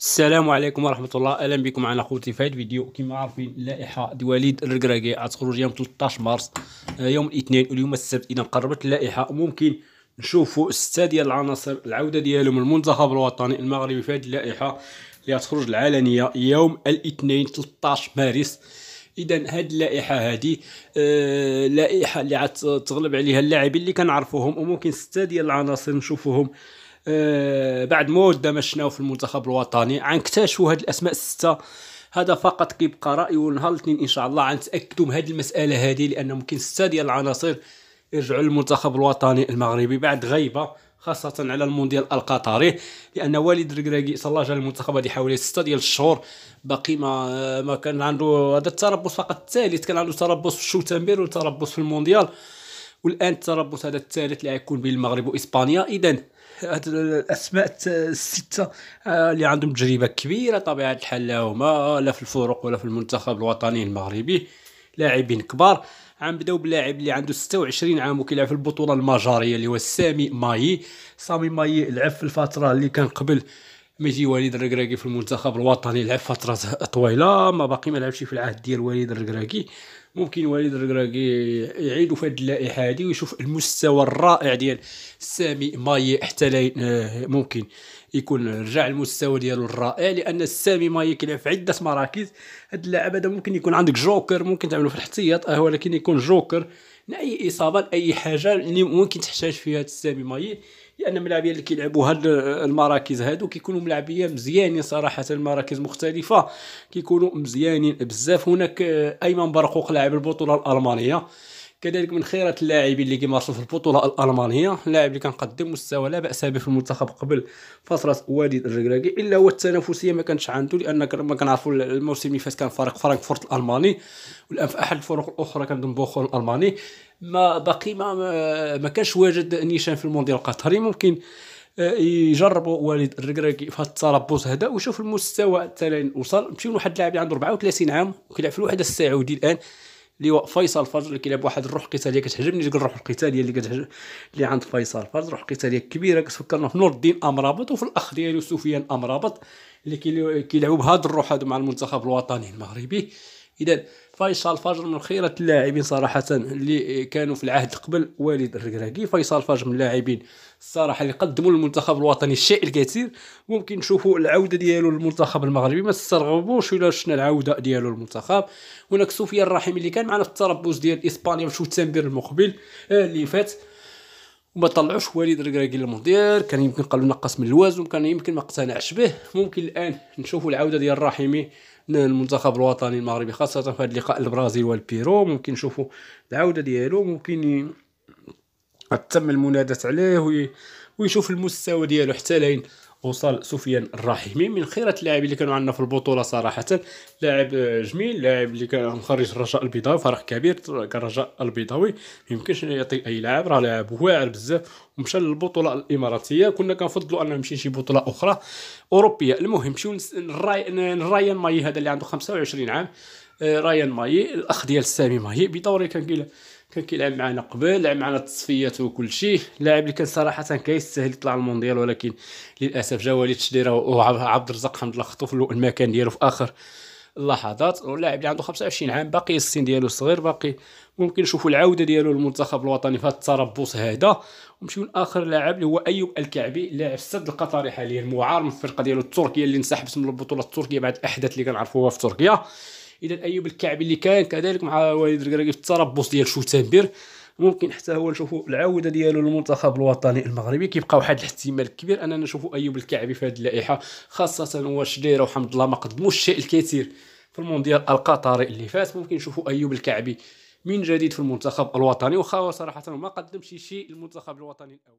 السلام عليكم ورحمه الله اهلا بكم معنا خوتي في هذا الفيديو كما عارفين اللائحه وليد الركراكي غتخرج يوم 13 مارس آه، يوم الاثنين واليوم السبت اذا قربت اللائحه ممكن نشوفوا سته ديال العناصر العوده ديالهم المنتخب الوطني المغربي في هذه اللائحه اللي غتخرج العلنيه يوم الاثنين 13 مارس اذا هاد اللائحه هادي آه لائحه اللي غتغلب عليها اللاعبين اللي كنعرفوهم وممكن سته ديال العناصر نشوفوهم آه، بعد مده ما شناو في المنتخب الوطني غنكتاشفوا هاد الاسماء السته هذا فقط كيبقى رايي ونهار الاثنين ان شاء الله غنتاكدوا من هذه المساله هذه لان ممكن سته ديال العناصر يرجعوا للمنتخب الوطني المغربي بعد غيبه خاصة على المونديال القطري لأن والد الركراكي الله جا المنتخب هذه حوالي ستة ديال الشهور باقي ما ما كان عنده هذا التربص فقط الثالث كان عنده تربص في الشوتامبير وتربص في المونديال والان التربط هذا الثالث اللي غيكون بين المغرب واسبانيا اذا هاد الاسماء السته آه، اللي عندهم تجربه كبيره طبيعه الحال لا هما آه، لا في الفرق ولا في المنتخب الوطني المغربي لاعبين كبار بداو بلاعب اللي عنده 26 عام وكيلعب في البطوله المجاريه اللي هو سامي ماي سامي ماي لعب في الفتره اللي كان قبل ما يجي وليد الركراكي في المنتخب الوطني لعب فتره طويله ما باقي ما لعبش في العهد ديال وليد الركراكي ممكن وليد الركراكي يعيدوا في هذه اللائحه هذه ويشوف المستوى الرائع ديال سامي ماي حتى آه، ممكن يكون رجع المستوى ديالو الرائع لان سامي ماي كيلعب في عده مراكز هاد اللاعب هذا ممكن يكون عندك جوكر ممكن تعملو في الاحتياط آه، ولكن يكون جوكر لاي اصابه لاي حاجه اللي ممكن تحتاج فيها تسامي مايل لان الملاعبيه اللي كيلعبوا هاد المراكز هادو كيكونوا ملاعبيه مزيانين صراحه المراكز مختلفه كيكونوا مزيانين بزاف هناك آه، ايمن برقوق لاعب البطوله الالمانيه كذلك من خيرة اللاعبين اللي كيمارسوا في البطولة الألمانية اللاعب اللي كان قدم مستوى لا بأس به في المنتخب قبل فترة وليد الركراكي إلا هو التنافسية ما كانتش عنده لأن كما كنعرفوا الموسم اللي فات كان فريق فرانكفورت الألماني والآن في أحد الفرق الأخرى كان بوخور الألماني ما باقي ما ما كانش واجد نيشان في المونديال القطري ممكن آه، يجربوا وليد الركراكي في هذا التربص هذا وشوف المستوى حتى وصل مشيو لواحد اللاعب اللي عنده 34 عام وكيلعب في الوحده السعودي الان اللي فيصل فرج كيلعب واحد الروح القتاليه كتعجبني ديك الروح القتاليه اللي كتعجب اللي عند فيصل فرج روح قتاليه كبيره كتفكرنا في نور الدين امرابط وفي الاخ ديالو سفيان امرابط اللي كيلعبوا بهذا الروح هذا مع المنتخب الوطني المغربي اذا فيصل فجر من خيرة اللاعبين صراحة اللي كانوا في العهد قبل والد الركراكي فيصل فجر من اللاعبين الصراحة اللي قدموا للمنتخب الوطني الشيء الكثير ممكن نشوفوا العودة ديالو للمنتخب المغربي ما تسترغبوش الا شفنا العودة ديالو للمنتخب هناك سفيان الرحيم اللي كان معنا في التربص ديال اسبانيا في التنبير المقبل آه، اللي فات وما طلعوش وليد الكراكي المدير كان يمكن قالوا نقص من الوزن كان يمكن ما اقتنعش به ممكن الان نشوفوا العوده ديال الراحمي للمنتخب الوطني المغربي خاصه في هذا اللقاء البرازيل والبيرو ممكن نشوفوا العوده ديالو ممكن تم المنادات عليه ويشوف المستوى ديالو حتى لين وصل سفيان الرحيمي من خيرة اللاعبين اللي كانوا عندنا في البطوله صراحه لاعب جميل لاعب اللي كان مخرج الرجاء البيضاوي فرح كبير كرجاء البيضاوي ما يمكنش يعطي اي لاعب راه لاعب واعر بزاف ومشى للبطوله الاماراتيه كنا كنفضلوا انه يمشي لشي بطوله اخرى اوروبيه المهم نمشيو رايان ماي هذا اللي عنده 25 عام آه، رايان ماي الاخ ديال سامي ماي بدوري كان كان كيلعب معنا قبل لعب معنا التصفيات وكل شيء لاعب اللي كان صراحه كيستاهل يطلع المونديال ولكن للاسف جا وليد الشديره وعبد الرزاق حمد الله خطف له المكان ديالو في اخر اللحظات واللاعب اللي عنده 25 عام باقي السن ديالو صغير باقي ممكن نشوفوا العوده ديالو للمنتخب الوطني في هاد التربص هذا ونمشيو لاخر لاعب اللي هو ايوب الكعبي لاعب السد القطري حاليا معار من الفرقه ديالو التركيه اللي انسحبت من البطوله التركيه بعد الاحداث اللي كنعرفوها في تركيا اذا ايوب الكعبي اللي كان كذلك مع وليد الكراكي في التربص ديال شوتامبير ممكن حتى هو نشوفوا العوده ديالو للمنتخب الوطني المغربي كيبقى واحد الاحتمال كبير اننا نشوفوا ايوب الكعبي في هذه اللائحه خاصه هو شديره وحمد الله ما قدموش الشيء الكثير في المونديال القطري اللي فات ممكن نشوفوا ايوب الكعبي من جديد في المنتخب الوطني وخا صراحه ما قدمش شيء للمنتخب الوطني الاول